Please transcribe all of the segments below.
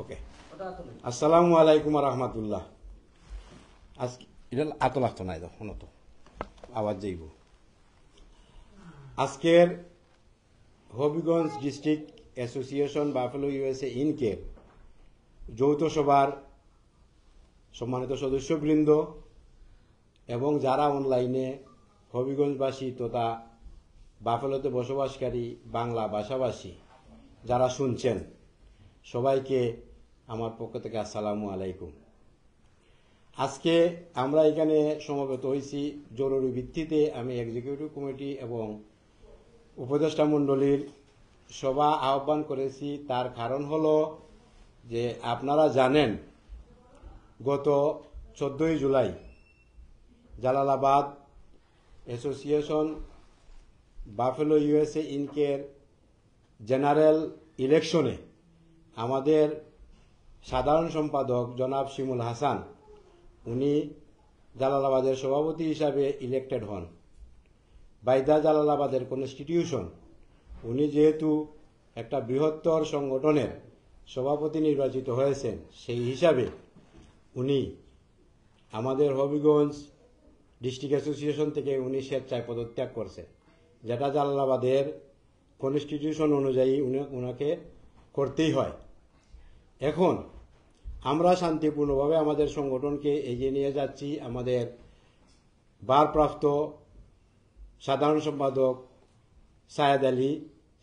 ওকে আসসালামু আলাইকুম রহমতুল্লাহ আজকে এটা আত লাগতো না এটা শোনো তো আওয়াজ যাইব আজকের Habiganj district association Buffalo USA ইনকে যৌথ সভার সম্মানিত সদস্যবৃন্দ এবং যারা অনলাইনে হবিগঞ্জবাসী তথা বাফেলোতে বসবাসকারী বাংলা ভাষাভাষী যারা শুনছেন সবাইকে আমার পক্ষ থেকে আসসালামু আলাইকুম আজকে আমরা এখানে সমবেত হয়েছি জরুরি ভিত্তিতে আমি এক্সিকিউটিভ কমিটি এবং উপদেষ্টা মণ্ডলীর সভা আহ্বান করেছি তার কারণ হল যে আপনারা জানেন গত চোদ্দই July Jalalabad association Buffalo USA ইনকের জেনারেল ইলেকশনে আমাদের সাধারণ সম্পাদক জনাব শিমুল হাসান উনি জালালাবাদের সভাপতি হিসাবে ইলেক্টেড হন বাইদা জালালাবাদের কনস্টিটিউশন উনি যেহেতু একটা বৃহত্তর সংগঠনের সভাপতি নির্বাচিত হয়েছেন সেই হিসাবে উনি আমাদের হবিগঞ্জ ডিস্ট্রিক্ট অ্যাসোসিয়েশন থেকে উনি স্বেচ্ছায় পদত্যাগ করছেন যেটা জালালাবাদের কনস্টিটিউশন অনুযায়ী উনি ওনাকে করতেই হয় এখন আমরা শান্তিপূর্ণভাবে আমাদের সংগঠনকে এগিয়ে নিয়ে যাচ্ছি আমাদের ভারপ্রাপ্ত সাধারণ সম্পাদক সায়েদ আলী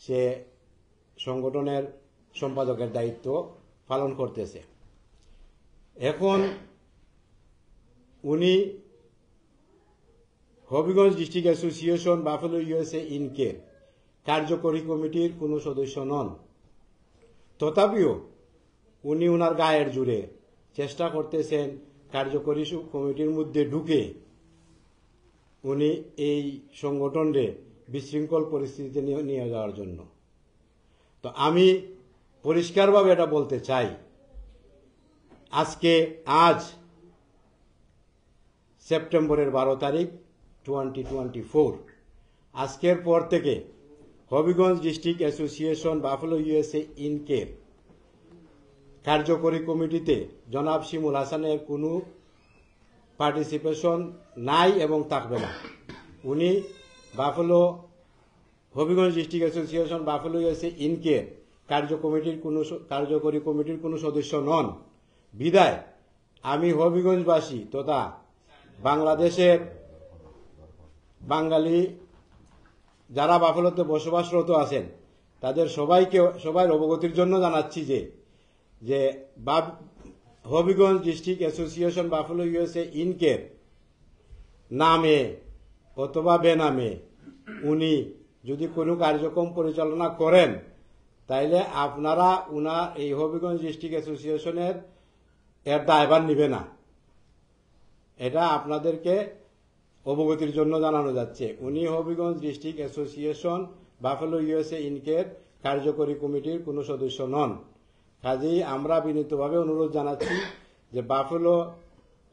সে সংগঠনের সম্পাদকের দায়িত্ব পালন করতেছে এখন উনি Habiganj district association Buffalo USA ইনকের কার্যকরী কমিটির কোনো সদস্য নন তথাপিও উনি ওনার গায়ের জুড়ে চেষ্টা করতেছেন কার্যকরী কমিটির মধ্যে ঢুকে উনি এই সংগঠনরে বিশৃঙ্খল পরিস্থিতিতে নিয়ে যাওয়ার জন্য তো আমি পরিষ্কারভাবে এটা বলতে চাই আজকে আজ সেপ্টেম্বরের বারো তারিখ টোয়েন্টি টোয়েন্টি ফোর আজকের পর থেকে Habiganj district association Buffalo USA ইনকের কার্যকরী কমিটিতে জনাব শিমুল হাসানের কোনো পার্টিসিপেশন নাই এবং থাকবে না উনি Buffalo Habiganj district association Buffalo এসে ইনকে কার্য কমিটির কোনো কার্যকরী কমিটির কোনো সদস্য নন বিদায় আমি হবিগঞ্জবাসী তথা বাংলাদেশের বাঙালি যারা বাফলোতে বসবাসরত আছেন তাদের সবাইকে সবাই অবগতির জন্য জানাচ্ছি যে যে Habiganj district association Buffalo USA ইনকের নামে অথবা বেনামে উনি যদি কোনো কার্যক্রম পরিচালনা করেন তাইলে আপনারা উনার এই হবিগঞ্জ ডিস্ট্রিক্ট অ্যাসোসিয়েশনের এর দায়বার নিবে না এটা আপনাদেরকে অবগতির জন্য জানানো যাচ্ছে উনি Habiganj district association Buffalo USA ইনকের কার্যকরী কমিটির কোনো সদস্য নন কাজেই আমরা বিনীতভাবে অনুরোধ জানাচ্ছি যে Buffalo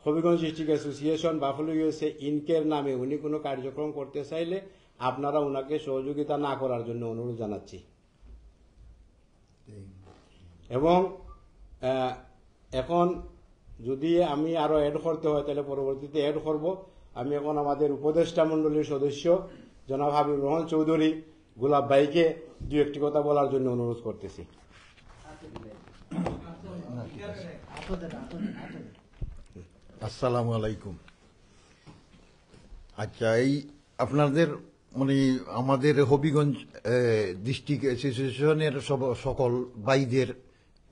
Habiganj district association Buffalo USA ইনকের নামে উনি কোনো কার্যক্রম করতে চাইলে আপনারা ওনাকে সহযোগিতা না করার জন্য অনুরোধ জানাচ্ছি এবং এখন যদি আমি আরও অ্যাড করতে হয় তাহলে পরবর্তীতে অ্যাড করব আমি এখন আমাদের উপদেষ্টা মণ্ডলীর সদস্য জনাব হাবিব রহমান চৌধুরী গোলাপ ভাইকে দু একটি কথা বলার জন্য অনুরোধ করতেছি আসসালামু আলাইকুম আচ্ছা এই আপনাদের মানে আমাদের হবিগঞ্জ ডিস্ট্রিক্ট অ্যাসোসিয়েশনের সকল ভাইদের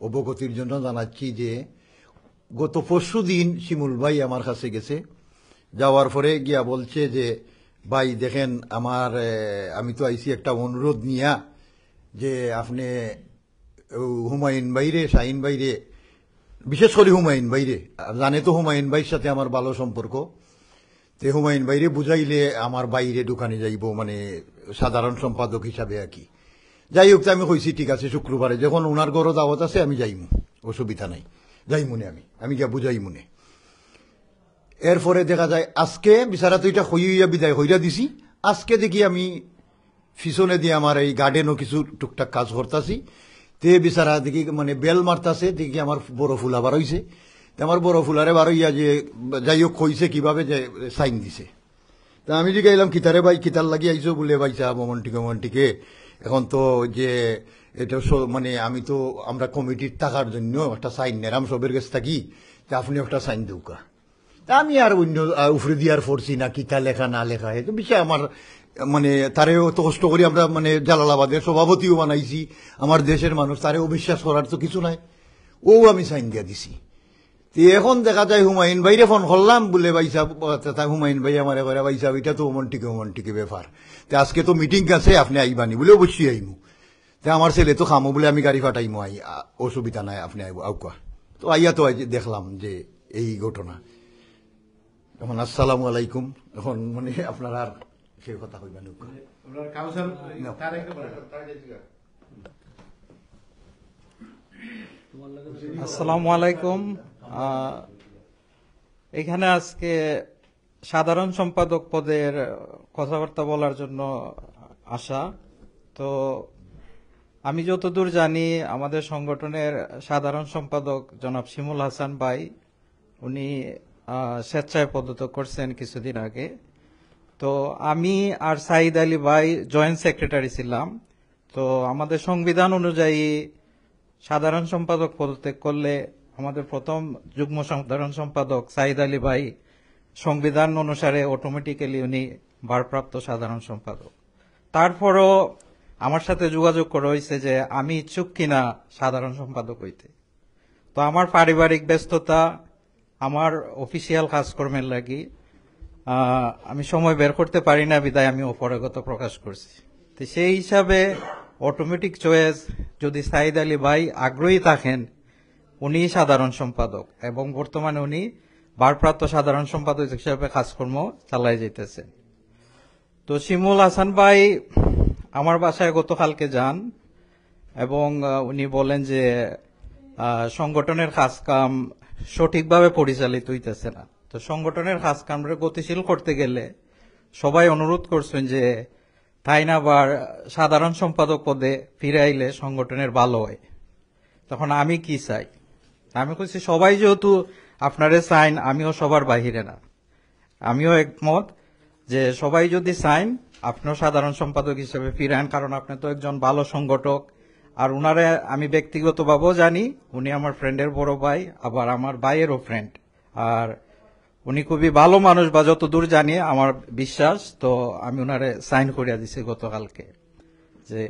অবগতির জন্য জানাচ্ছি যে গত পরশু দিন শিমুল ভাই আমার কাছে গেছে যাওয়ার পরে গিয়া বলছে যে ভাই দেখেন আমার আমি তো আইসি একটা অনুরোধ নিয়া যে আপনি হুমায়ুন বাইরে শাহিন বাইরে বিশেষ করে হুমায়ুন ভাইরে জানে তো হুমায়ুন ভাইয়ের সাথে আমার ভালো সম্পর্ক তে হুমায়ুন ভাইরে বুঝাইলে আমার বাইরে দোকানে যাইব মানে সাধারণ সম্পাদক হিসাবে আর কি যাই হোক আমি কইছি ঠিক আছে শুক্রবারে যখন ওনার ঘরও দাওয়াত আছে আমি যাইমু অসুবিধা নাই যাইমুনে আমি আমি যা বুঝাইমুনে এরপরে দেখা যায় আজকে বিচারা তো এটা হইয়া বিদায় হইয়া দিছি আজকে দেখি আমি পিছনে দিয়ে আমার এই গার্ডেনও কিছু টুকটাক কাজ করতেছি তে বিচারা দেখি মানে বেল মারতাছে দেখি আমার বড় ফুলা বার হইছে আমার বড় ফুলারে বার ইয়া যে যাই হোক হইছে কিভাবে যে সাইন দিছে তা আমি যে গেলাম কিতারে ভাই কিতার লাগিয়ে আইসো বলে ভাই চা মমনটিকে মমনটিকে এখন তো যে এটা মানে আমি তো আমরা কমিটির টাকার জন্য একটা সাইন নেরাম সবের কাছে থাকি যে আপনি একটা সাইন দৌকা আমি আর অন্য দিয়ে দিয়ার পড়ছি না কিতা লেখা না লেখা এ তো বিষয় আমার মানে তারেও তো কষ্ট করি আমরা মানে জালালাবাদের সভাপতিও বানাইছি আমার দেশের মানুষ তারেও বিশ্বাস করার তো কিছু নাই ও আমি সাইন দিয়া দিছি এখন দেখা যায় হুমায়ুন ভাইরে ফোন করলাম বলে বাইসা আচ্ছা, হুমায়ুন ভাই আমার এবারে বাইসা এটা তো ওমন টিকে ওমন টিকে ব্যাপার তে আজকে তো মিটিং আছে আপনি আইবানি বলে অবশ্যই আইমু তে আমার ছেলে তো খামো বলে আমি গাড়ি ফাটাইমু আই অসুবিধা নাই আপনি আইব আউকা তো আইয়া তো দেখলাম যে এই ঘটনা এখন আসসালামু আলাইকুম এখন মানে আপনার আর কথা মানে আসসালামু আলাইকুম এখানে আজকে সাধারণ সম্পাদক পদের কথাবার্তা বলার জন্য আসা তো আমি যতদূর জানি আমাদের সংগঠনের সাধারণ সম্পাদক জনাব শিমুল হাসান ভাই উনি স্বেচ্ছায় পদত্যাগ করছেন কিছুদিন আগে তো আমি আর সাইদ আলী ভাই জয়েন্ট সেক্রেটারি ছিলাম তো আমাদের সংবিধান অনুযায়ী সাধারণ সম্পাদক পদত্যাগ করলে আমাদের প্রথম যুগ্ম সাধারণ সম্পাদক সাইদ আলী ভাই সংবিধান অনুসারে অটোমেটিক্যালি উনি ভারপ্রাপ্ত সাধারণ সম্পাদক তারপরও আমার সাথে যোগাযোগ করা হয়েছে যে আমি ইচ্ছুক কিনা সাধারণ সম্পাদক হইতে তো আমার পারিবারিক ব্যস্ততা আমার অফিসিয়াল কাজকর্মের লাগি আমি সময় বের করতে পারি না বিদায় আমি অপরাগত প্রকাশ করছি তো সেই হিসাবে অটোমেটিক চয়েস যদি সাইদ আলী ভাই আগ্রহী থাকেন উনি সাধারণ সম্পাদক এবং বর্তমানে উনি ভারপ্রাপ্ত সাধারণ সম্পাদক হিসাবে কাজকর্ম চালাই যেতেছেন তো শিমুল হাসান ভাই আমার বাসায় গতকালকে যান এবং উনি বলেন যে সংগঠনের কাজ কাম সঠিকভাবে পরিচালিত হইতেছে না তো সংগঠনের কাজ কামড়ে গতিশীল করতে গেলে সবাই অনুরোধ করছেন যে তাই না আবার সাধারণ সম্পাদক পদে ফিরাইলে সংগঠনের ভালো হয় তখন আমি কি চাই আমি খুঁজছি সবাই যেহেতু আপনারে সাইন আমিও সবার বাহিরে না আমিও একমত যে সবাই যদি সাইন আপনিও সাধারণ সম্পাদক হিসেবে আন কারণ আপনি তো একজন ভালো সংগঠক আর উনারে আমি ব্যক্তিগতভাবেও জানি উনি আমার ফ্রেন্ডের বড় ভাই আবার আমার ভাইয়েরও ফ্রেন্ড আর উনি খুবই ভালো মানুষ বা যত দূর জানি আমার বিশ্বাস তো আমি ওনারে সাইন করিয়া দিছি গতকালকে যে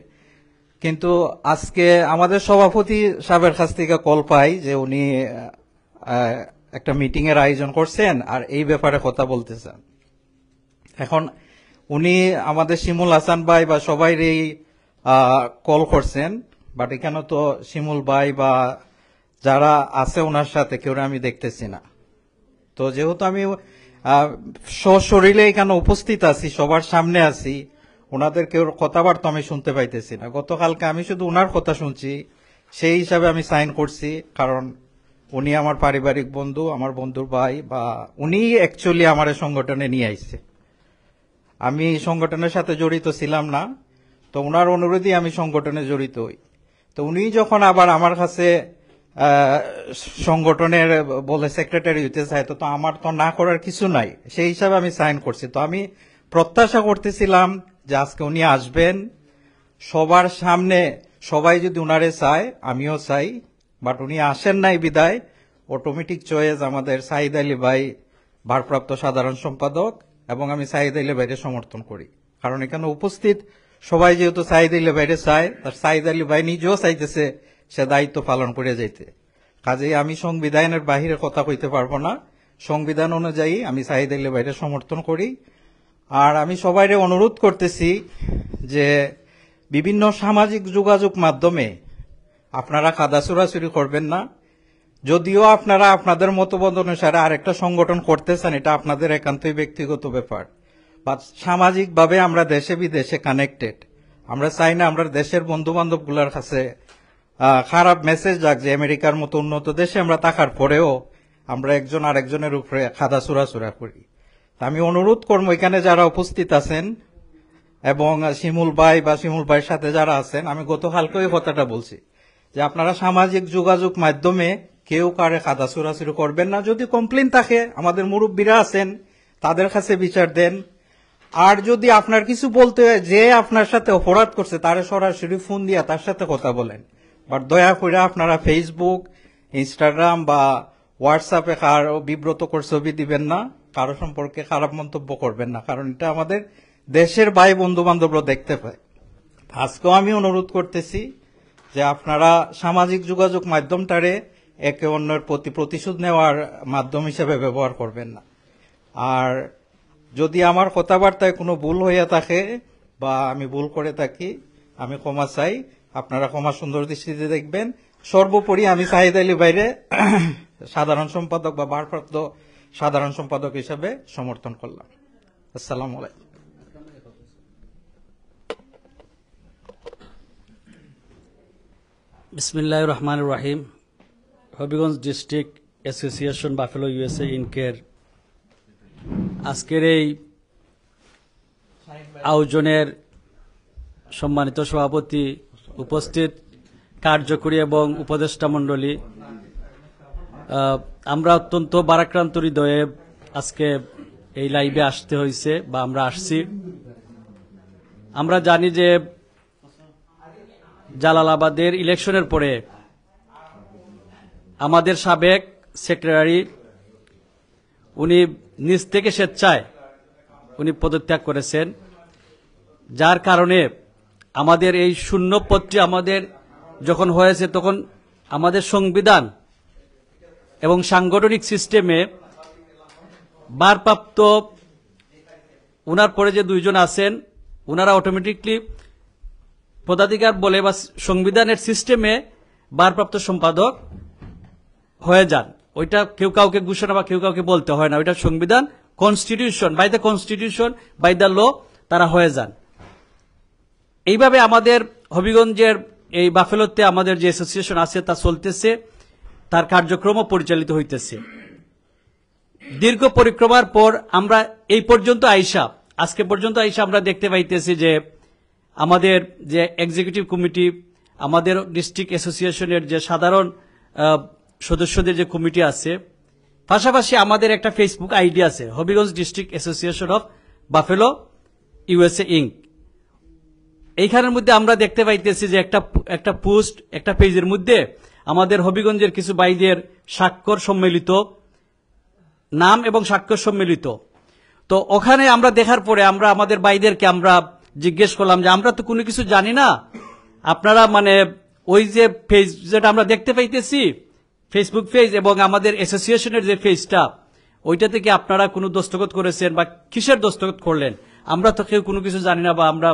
কিন্তু আজকে আমাদের সভাপতি সাহেবের কাছ থেকে কল পাই যে উনি একটা মিটিং এর আয়োজন করছেন আর এই ব্যাপারে কথা বলতেছেন এখন উনি আমাদের শিমুল হাসান ভাই বা সবাই এই কল করছেন বাট এখানে তো শিমুল ভাই বা যারা আছে ওনার সাথে কেউ আমি দেখতেছি না তো যেহেতু আমি সশরীরে এখানে উপস্থিত আছি সবার সামনে আছি ওনাদের কেউ কথাবার্তা আমি শুনতে পাইতেছি না গতকালকে আমি শুধু ওনার কথা শুনছি সেই হিসাবে আমি সাইন করছি কারণ উনি আমার পারিবারিক বন্ধু আমার বন্ধুর ভাই বা উনি অ্যাকচুয়ালি আমার সংগঠনে নিয়ে আইছে আমি এই সংগঠনের সাথে জড়িত ছিলাম না তো ওনার অনুরোধেই আমি সংগঠনে জড়িত হই তো উনি যখন আবার আমার কাছে সংগঠনের বলে সেক্রেটারি হইতে চাই তো আমার তো না করার কিছু নাই সেই হিসাবে আমি সাইন করছি তো আমি প্রত্যাশা করতেছিলাম যে আজকে উনি আসবেন সবার সামনে সবাই যদি উনারে চায় আমিও চাই বাট উনি আসেন নাই বিদায় অটোমেটিক চয়েস আমাদের সাঈদ আলী ভাই ভারপ্রাপ্ত সাধারণ সম্পাদক এবং আমি সাঈদ আলী ভাইরে সমর্থন করি কারণ এখানে উপস্থিত সবাই যেহেতু সাঈদ আলী ভাইরে চায় তার সাঈদ আলী ভাই নিজেও চাইতেছে সে দায়িত্ব পালন করে যাইতে কাজেই আমি সংবিধানের বাহিরে কথা কইতে পারবো না সংবিধান অনুযায়ী আমি সাহিদ আলী বাইরে সমর্থন করি আর আমি সবাইরে অনুরোধ করতেছি যে বিভিন্ন সামাজিক যোগাযোগ মাধ্যমে আপনারা কাদা চুরি করবেন না যদিও আপনারা আপনাদের মতবদ অনুসারে আরেকটা সংগঠন করতেছেন এটা আপনাদের একান্তই ব্যক্তিগত ব্যাপার বা সামাজিকভাবে আমরা দেশে বিদেশে কানেক্টেড আমরা চাই না আমরা দেশের বন্ধু বান্ধবগুলোর কাছে খারাপ মেসেজ যে আমেরিকার মতো উন্নত দেশে আমরা তাকার পরেও আমরা একজন আরেকজনের উপরে খাদা চূড়া করি আমি অনুরোধ করবো এখানে যারা উপস্থিত আছেন এবং শিমুল ভাই বা শিমুল ভাইয়ের সাথে যারা আছেন আমি গতকালকে ওই কথাটা বলছি যে আপনারা সামাজিক যোগাযোগ মাধ্যমে কেউ কারে খাদা চোরাচুরি করবেন না যদি কমপ্লেন থাকে আমাদের মুরব্বীরা আছেন তাদের কাছে বিচার দেন আর যদি আপনার কিছু বলতে হয় যে আপনার সাথে অপরাধ করছে তারা সরাসরি ফোন দিয়ে তার সাথে কথা বলেন বাট দয়া করে আপনারা ফেসবুক ইনস্টাগ্রাম বা হোয়াটসঅ্যাপে কারো বিব্রতকর ছবি দিবেন না কারো সম্পর্কে খারাপ মন্তব্য করবেন না কারণ এটা আমাদের দেশের ভাই বন্ধু বান্ধবরা দেখতে পায় আজকেও আমি অনুরোধ করতেছি যে আপনারা সামাজিক যোগাযোগ মাধ্যমটারে একে অন্যের প্রতি প্রতিশোধ নেওয়ার মাধ্যম হিসেবে ব্যবহার করবেন না আর যদি আমার কথাবার্তায় কোনো ভুল হইয়া থাকে বা আমি ভুল করে থাকি আমি ক্ষমা চাই আপনারা ক্ষমা সুন্দর দৃষ্টিতে দেখবেন সর্বোপরি আমি সাহিদ আলী বাইরে সাধারণ সম্পাদক বা ভারপ্রাপ্ত সাধারণ সম্পাদক হিসাবে সমর্থন করলাম আসসালাম আলাইকুম বিসমিল্লা রহমান রাহিম Habiganj district association Buffalo USA ইনকের আজকের এই আয়োজনের সম্মানিত সভাপতি উপস্থিত কার্যকরী এবং উপদেষ্টা মণ্ডলী আমরা অত্যন্ত বারাক্রান্ত হৃদয়ে আজকে এই লাইভে আসতে হয়েছে বা আমরা আসছি আমরা জানি যে জালালাবাদের ইলেকশনের পরে আমাদের সাবেক সেক্রেটারি উনি নিজ থেকে স্বেচ্ছায় উনি পদত্যাগ করেছেন যার কারণে আমাদের এই শূন্য পদটি আমাদের যখন হয়েছে তখন আমাদের সংবিধান এবং সাংগঠনিক সিস্টেমে বারপ্রাপ্ত ওনার পরে যে দুইজন আছেন ওনারা অটোমেটিকলি পদাধিকার বলে বা সংবিধানের সিস্টেমে বারপ্রাপ্ত সম্পাদক হয়ে যান ওইটা কেউ কাউকে ঘোষণা বা কেউ কাউকে বলতে হয় না ওইটা সংবিধান constitution by the constitution by the law তারা হয়ে যান এইভাবে আমাদের হবিগঞ্জের এই বাফেলতে আমাদের যে অ্যাসোসিয়েশন আছে তা চলতেছে তার কার্যক্রমও পরিচালিত হইতেছে দীর্ঘ পরিক্রমার পর আমরা এই পর্যন্ত আইসা আজকে পর্যন্ত আইসা আমরা দেখতে পাইতেছি যে আমাদের যে এক্সিকিউটিভ কমিটি আমাদের ডিস্ট্রিক্ট অ্যাসোসিয়েশনের যে সাধারণ সদস্যদের যে কমিটি আছে পাশাপাশি আমাদের একটা ফেসবুক আইডি আছে Habiganj district association of Buffalo USA Inc এইখানের মধ্যে আমরা দেখতে পাইতেছি যে একটা একটা পোস্ট একটা পেজের মধ্যে আমাদের হবিগঞ্জের কিছু বাইদের স্বাক্ষর সম্মিলিত নাম এবং স্বাক্ষর সম্মিলিত তো ওখানে আমরা দেখার পরে আমরা আমাদের বাইদেরকে আমরা জিজ্ঞেস করলাম যে আমরা তো কোনো কিছু জানি না আপনারা মানে ওই যে ফেজ যেটা আমরা দেখতে পাইতেছি ফেসবুক পেজ এবং আমাদের অ্যাসোসিয়েশনের যে ফেজটা ওইটা থেকে আপনারা কোনো দস্তখত করেছেন বা কিসের দস্তখত করলেন আমরা তো কেউ কোনো কিছু জানি না বা আমরা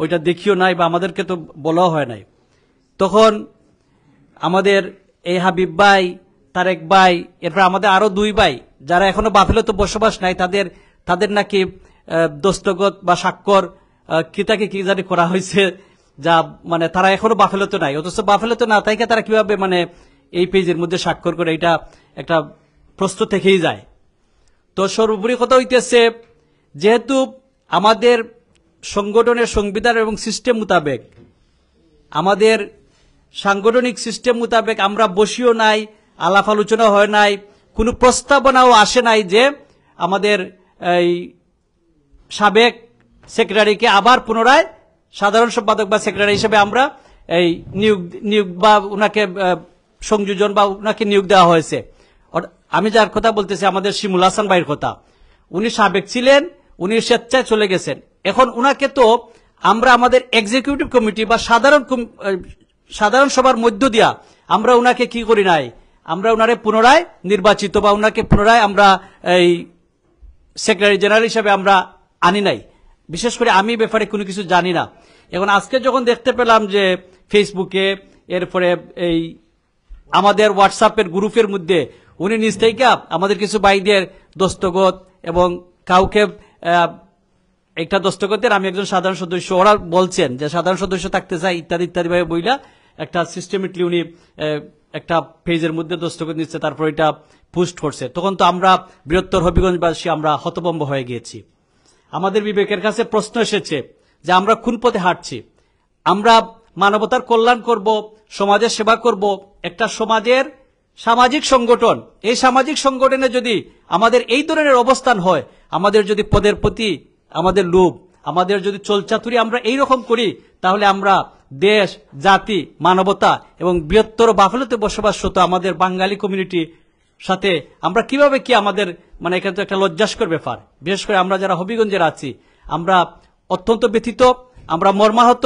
ওইটা দেখিও নাই বা আমাদেরকে তো বলা হয় নাই তখন আমাদের এই হাবিব ভাই তারেক ভাই এরপর আমাদের আরও দুই ভাই যারা এখনো বাফেলে তো বসবাস নাই তাদের তাদের নাকি দস্তগত বা স্বাক্ষর কিতাকে কি জানি করা হয়েছে যা মানে তারা এখনো বাফেলত নাই অথচ বাফেলত না তাইকে তারা কিভাবে মানে এই পেজের মধ্যে স্বাক্ষর করে এটা একটা প্রশ্ন থেকেই যায় তো সর্বোপরি কথা হইতেছে যেহেতু আমাদের সংগঠনের সংবিধান এবং সিস্টেম মোতাবেক আমাদের সাংগঠনিক সিস্টেম মোতাবেক আমরা বসিও নাই আলাপ আলোচনা হয় নাই কোনো প্রস্তাবনাও আসে নাই যে আমাদের এই সাবেক সেক্রেটারিকে আবার পুনরায় সাধারণ সম্পাদক বা সেক্রেটারি হিসেবে আমরা এই নিয়োগ নিয়োগ বা ওনাকে সংযোজন বা ওনাকে নিয়োগ দেওয়া হয়েছে আমি যার কথা বলতেছি আমাদের শিমুল হাসান ভাইয়ের কথা উনি সাবেক ছিলেন উনি স্বেচ্ছায় চলে গেছেন এখন উনাকে তো আমরা আমাদের এক্সিকিউটিভ কমিটি বা সাধারণ সাধারণ সভার মধ্য দিয়া আমরা উনাকে কি করি নাই আমরা উনারে পুনরায় নির্বাচিত বা উনাকে পুনরায় আমরা এই সেক্রেটারি জেনারেল হিসাবে আমরা আনি নাই বিশেষ করে আমি ব্যাপারে কোনো কিছু জানি না এখন আজকে যখন দেখতে পেলাম যে ফেসবুকে এরপরে এই আমাদের হোয়াটসঅ্যাপের গ্রুপের মধ্যে উনি নিজ থেকে আমাদের কিছু বাইদের দস্তগত এবং কাউকে একটা দস্তগতের আমি একজন সাধারণ সদস্য ওরা বলছেন যে সাধারণ সদস্য থাকতে চাই ইত্যাদি ইত্যাদি ভাবে বইলা একটা সিস্টেমেটলি উনি একটা পেজের মধ্যে দস্তগত নিচ্ছে তারপর এটা পুস্ট করছে তখন তো আমরা বৃহত্তর হবিগঞ্জবাসী আমরা হতবম্ব হয়ে গিয়েছি আমাদের বিবেকের কাছে প্রশ্ন এসেছে যে আমরা কোন পথে হাঁটছি আমরা মানবতার কল্যাণ করব সমাজের সেবা করব একটা সমাজের সামাজিক সংগঠন এই সামাজিক সংগঠনে যদি আমাদের এই ধরনের অবস্থান হয় আমাদের যদি পদের প্রতি আমাদের লোভ আমাদের যদি চলচাতুরি আমরা এই রকম করি তাহলে আমরা দেশ জাতি মানবতা এবং বৃহত্তর বসবাস হতো আমাদের বাঙালি কমিউনিটি সাথে আমরা কিভাবে কি আমাদের মানে এখানে তো একটা লজ্জাসকর ব্যাপার বিশেষ করে আমরা যারা হবিগঞ্জের আছি আমরা অত্যন্ত ব্যথিত আমরা মর্মাহত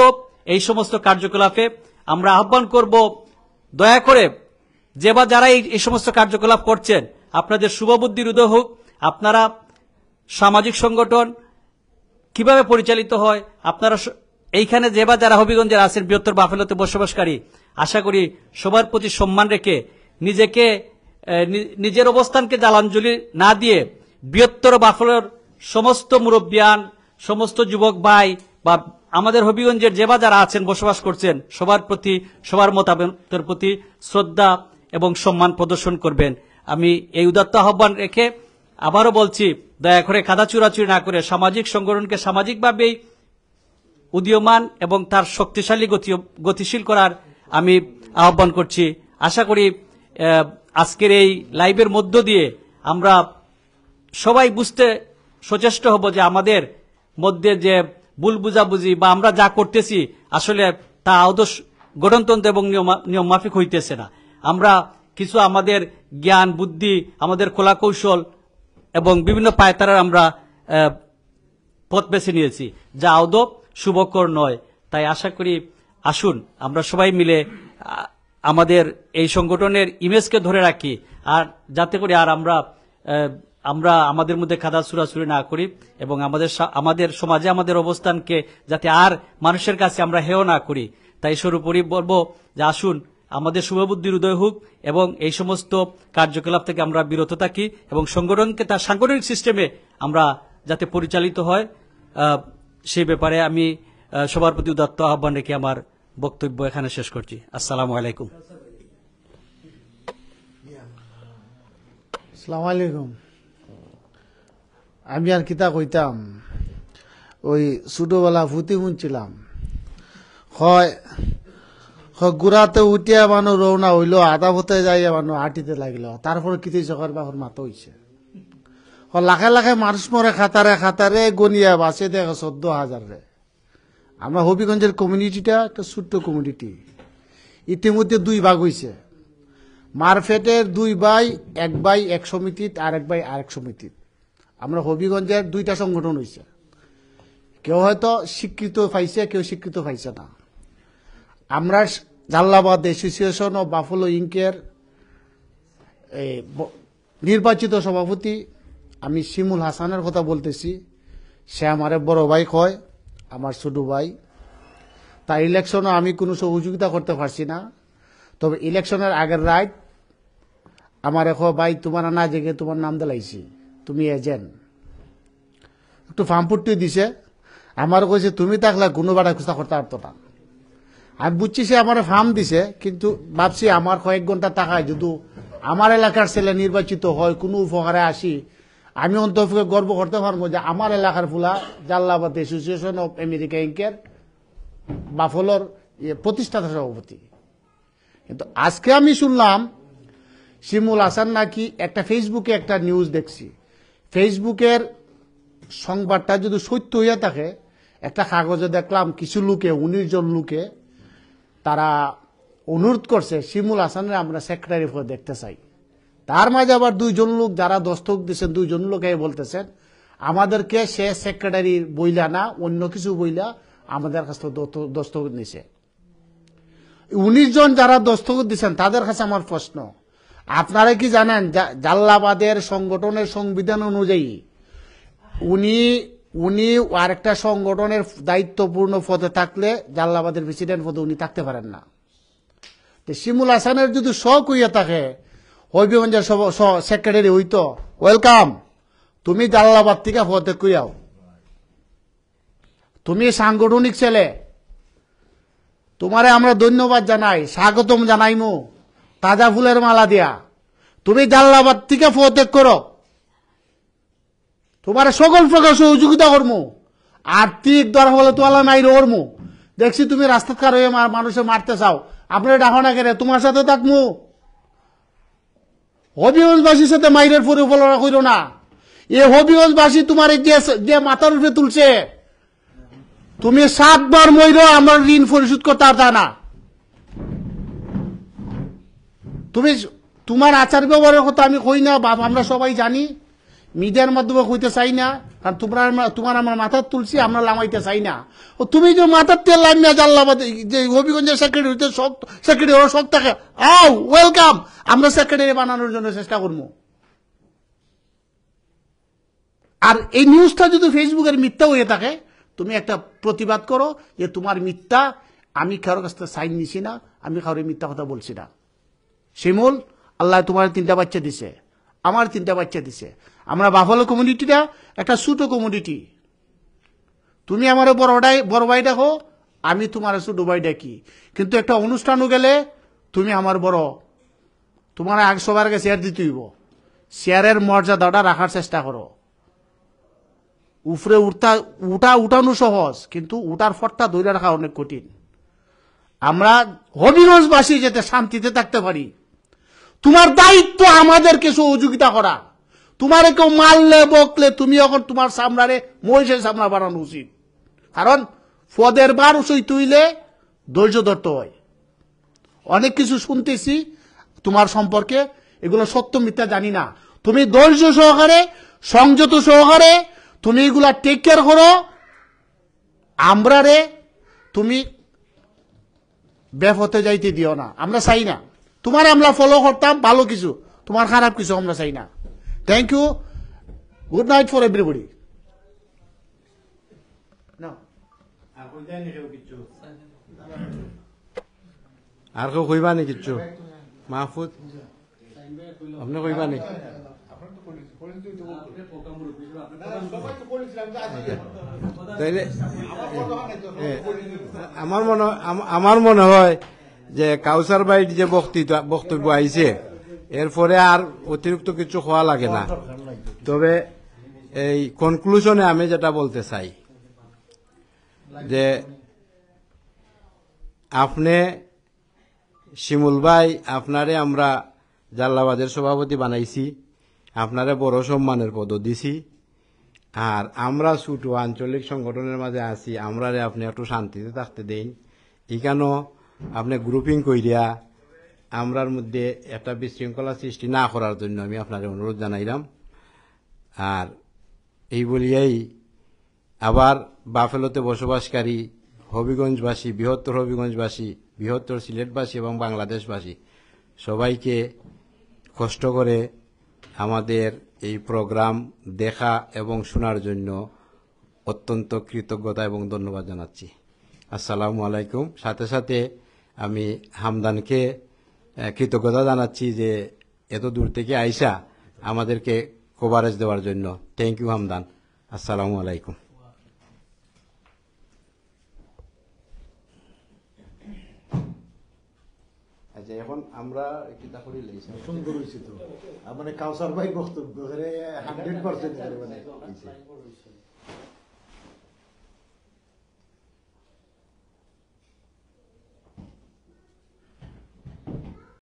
এই সমস্ত কার্যকলাপে আমরা আহ্বান করব দয়া করে যে বা যারা এই সমস্ত কার্যকলাপ করছেন আপনাদের শুভবুদ্ধির উদয় হোক আপনারা সামাজিক সংগঠন কিভাবে পরিচালিত হয় আপনারা এইখানে যে বা যারা হবিগঞ্জের আছেন বৃহত্তর বাফেলতে বসবাসকারী আশা করি সবার প্রতি সম্মান রেখে নিজেকে নিজের অবস্থানকে জ্বালাঞ্জলি না দিয়ে বৃহত্তর বাফেলের সমস্ত মুরব্বিয়ান সমস্ত যুবক ভাই বা আমাদের হবিগঞ্জের যে বা যারা আছেন বসবাস করছেন সবার প্রতি সবার মতামতের প্রতি শ্রদ্ধা এবং সম্মান প্রদর্শন করবেন আমি এই উদাত্ত আহ্বান রেখে আবারও বলছি দয়া করে কাদা চুরাচুরি না করে সামাজিক সংগঠনকে সামাজিকভাবেই উদীয়মান এবং তার শক্তিশালী গতি গতিশীল করার আমি আহ্বান করছি আশা করি আজকের এই লাইভের মধ্য দিয়ে আমরা সবাই বুঝতে সচেষ্ট হব যে আমাদের মধ্যে যে ভুল বুঝাবুঝি বা আমরা যা করতেছি আসলে তা আদর্শ গঠনতন্ত্র এবং নিয়ম মাফিক হইতেছে না আমরা কিছু আমাদের জ্ঞান বুদ্ধি আমাদের কলাকৌশল এবং বিভিন্ন পায়তারার আমরা পথ বেছে নিয়েছি যা আদৌ শুভকর নয় তাই আশা করি আসুন আমরা সবাই মিলে আমাদের এই সংগঠনের ইমেজকে ধরে রাখি আর যাতে করে আর আমরা আমরা আমাদের মধ্যে কাদা ছুড়াছুড়ি না করি এবং আমাদের আমাদের সমাজে আমাদের অবস্থানকে যাতে আর মানুষের কাছে আমরা হেও না করি তাই সর্বোপরি বলবো যে আসুন আমাদের শুভবুদ্ধির উদয় হোক এবং এই সমস্ত কার্যকলাপ থেকে আমরা বিরত থাকি এবং সংগঠনকে তার সাংগঠনিক সিস্টেমে আমরা যাতে পরিচালিত হয় সেই ব্যাপারে আমি সবার প্রতি উদাত্ত আহ্বান রেখে আমার বক্তব্য এখানে শেষ করছি আসসালামু আলাইকুম আলাইকুম আমি আর কিতা কইতাম ওই ছোটোবেলা ফুতি শুনছিলাম হয় গুড়াতে উঠিয়া মানুষ রওনা হইল আধা ভোতে যাইয়া মানুষ আটিতে লাগিল তারপর কিছু চকর বাহর মাতো হইছে লাখে লাখে মানুষ মরে খাতারে খাতারে গনিয়া বাসে দেখো চোদ্দ হাজার রে আমরা হবিগঞ্জের কমিউনিটিটা একটা ছোট্ট কমিউনিটি ইতিমধ্যে দুই ভাগ হইছে মারফেটের দুই বাই এক বাই এক সমিতিত আর এক বাই আরেক সমিতিত আমরা হবিগঞ্জের দুইটা সংগঠন হয়েছে কেউ হয়তো শিক্ষিত পাইছে কেউ শিক্ষিত পাইছে না আমরা জাল্লাবাদ অ্যাসোসিয়েশন ও বাফুলো ইঙ্কের নির্বাচিত সভাপতি আমি শিমুল হাসানের কথা বলতেছি সে আমার বড় ভাই কয় আমার ছোটো ভাই তার ইলেকশনও আমি কোনো সহযোগিতা করতে পারছি না তবে ইলেকশনের আগের রাইট আমার এখ ভাই তোমার না জেগে তোমার নাম দিলাইছি তুমি এজেন্ট একটু ফার্মপুটটি দিছে আমার কইছে তুমি থাকলে কোনো বাড়া খুঁজা করতে পারতো না আমি বুঝছি সে আমার ফার্ম দিছে কিন্তু ভাবছি আমার কয়েক ঘন্টা টাকায় যদি আমার এলাকার ছেলে নির্বাচিত হয় কোনো উপহারে আসি আমি অন্তফকে গর্ব করতে পারবো যে আমার এলাকার ফুলা জাল্লাবাদ এসোসিয়েশন অফ আমেরিকা ইঙ্কের বাফলর প্রতিষ্ঠাতা সভাপতি কিন্তু আজকে আমি শুনলাম শিমুল হাসান নাকি একটা ফেসবুকে একটা নিউজ দেখছি ফেসবুকের সংবাদটা যদি সত্য হইয়া থাকে একটা কাগজে দেখলাম কিছু লোকে উনিশ জন লোকে তারা অনুরোধ করছে শিমুল হাসানের আমরা সেক্রেটারি পদ দেখতে চাই তার মাঝে আবার দুইজন লোক যারা দস্তক দিচ্ছেন দুইজন লোক বলতেছেন আমাদেরকে সে সেক্রেটারি বইলা না অন্য কিছু বইলা আমাদের কাছ থেকে দস্তক নিছে উনিশ জন যারা দস্তক দিচ্ছেন তাদের কাছে আমার প্রশ্ন আপনারা কি জানেন জাল্লাবাদের সংগঠনের সংবিধান অনুযায়ী উনি উনি আরেকটা সংগঠনের দায়িত্বপূর্ণ পদে থাকলে জাল্লাবাদের প্রেসিডেন্ট পদে উনি থাকতে পারেন না তো শিমুল হাসানের যদি শখ হইয়া থাকে হবিগঞ্জের সেক্রেটারি হইতো ওয়েলকাম তুমি জাল্লাবাদ থেকে পদে কুইয়াও তুমি সাংগঠনিক ছেলে তোমারে আমরা ধন্যবাদ জানাই স্বাগতম জানাইমু তাজা ফুলের মালা দিয়া তুমি জাল্লাবাদ থেকে পদত্যাগ করো তোমার সকল প্রকার সহযোগিতা করমো আর্থিক দরকার হলে তোলা নাই করমো দেখছি তুমি রাস্তা খার হয়ে মানুষে মারতে চাও আপনার ডাকো না কেন তোমার সাথে থাকমু হবিগঞ্জবাসীর সাথে মাইরের পরিকল্পনা করো না এ হবিগঞ্জবাসী তোমার যে মাথার উপরে তুলছে তুমি সাতবার মইর আমার ঋণ পরিশোধ করতে পারতা না তুমি তোমার আচার ব্যবহারের কথা আমি কই না বাপ আমরা সবাই জানি মিডিয়ার মাধ্যমে কইতে চাই না কারণ তোমরা তোমার আমার মাথার তুলছি আমরা লামাইতে চাই না ও তুমি যে মাথার তেল লামিয়া জাল্লাবাদ যে হবিগঞ্জের সেক্রেটারি হইতে শক্ত সেক্রেটারি ওরা শক্ত থাকে আও ওয়েলকাম আমরা সেক্রেটারি বানানোর জন্য চেষ্টা করবো আর এই নিউজটা যদি ফেসবুকের মিথ্যা হয়ে থাকে তুমি একটা প্রতিবাদ করো যে তোমার মিথ্যা আমি কারোর কাছ থেকে সাইন নিছি না আমি কারোর মিথ্যা কথা বলছি না শিমুল আল্লাহ তোমার তিনটা বাচ্চা দিছে আমার তিনটা বাচ্চা দিছে আমরা বাফালো কমিউনিটিটা একটা ছোট কমিউনিটি তুমি আমার বড়ডাই বড় ভাই দেখো আমি তোমার ছোট ভাই ডাকি কিন্তু একটা অনুষ্ঠানও গেলে তুমি আমার বড় তোমার আগ সবার আগে শেয়ার দিতে হইব শেয়ারের মর্যাদাটা রাখার চেষ্টা করো উফরে উঠতা উঠা উঠানো সহজ কিন্তু উঠার ফটটা ধরে রাখা অনেক কঠিন আমরা হবিগঞ্জবাসী যাতে শান্তিতে থাকতে পারি তোমার দায়িত্ব আমাদেরকে সহযোগিতা করা তোমার কেউ মারলে বকলে তুমি এখন তোমার সামনারে মহিষের সামনা বাড়ানো উচিত কারণ ফদের বার সই তুইলে ধৈর্য ধরতে হয় অনেক কিছু শুনতেছি তোমার সম্পর্কে এগুলো সত্য মিথ্যা জানি না তুমি ধৈর্য সহকারে সংযত সহকারে তুমি এগুলা টেক কেয়ার করো আমরা রে তুমি ব্যাপ হতে যাইতে দিও না আমরা চাই না তোমার আমরা ফলো করতাম ভালো কিছু তোমার খারাপ কিছু আমরা চাই না thank you good night for everybody আর কেউ কইবা নি কিচ্ছু মাহফুজ আপনি কইবা নি আমার মনে আমার মনে হয় যে কাউসার বাইট যে বক্তব্য আইছে এরপরে আর অতিরিক্ত কিছু হওয়া লাগে না তবে এই কনক্লুশনে আমি যেটা বলতে চাই যে আপনি শিমুল ভাই আপনারে আমরা জাল্লাবাদের সভাপতি বানাইছি আপনারে বড় সম্মানের পদ দিছি আর আমরা ছোট আঞ্চলিক সংগঠনের মাঝে আছি আমরারে আপনি একটু শান্তিতে থাকতে দেন এখানেও আপনি গ্রুপিং কইরা আমরার মধ্যে একটা বিশৃঙ্খলা সৃষ্টি না করার জন্য আমি আপনার অনুরোধ জানাইলাম আর এই বলিয়াই আবার বাফেলোতে বসবাসকারী হবিগঞ্জবাসী বৃহত্তর হবিগঞ্জবাসী বৃহত্তর সিলেটবাসী এবং বাংলাদেশবাসী সবাইকে কষ্ট করে আমাদের এই প্রোগ্রাম দেখা এবং শোনার জন্য অত্যন্ত কৃতজ্ঞতা এবং ধন্যবাদ জানাচ্ছি আসসালামু আলাইকুম সাথে সাথে আমি হামদানকে কৃতজ্ঞতা জানাচ্ছি যে এত দূর থেকে আইসা আমাদেরকে কভারেজ দেওয়ার জন্য থ্যাংক ইউ হামদান আসসালামু আলাইকুম আচ্ছা, এখন আমরা কিতা করি সুন্দর তো মানে কাউসার ভাই বক্তব্য করে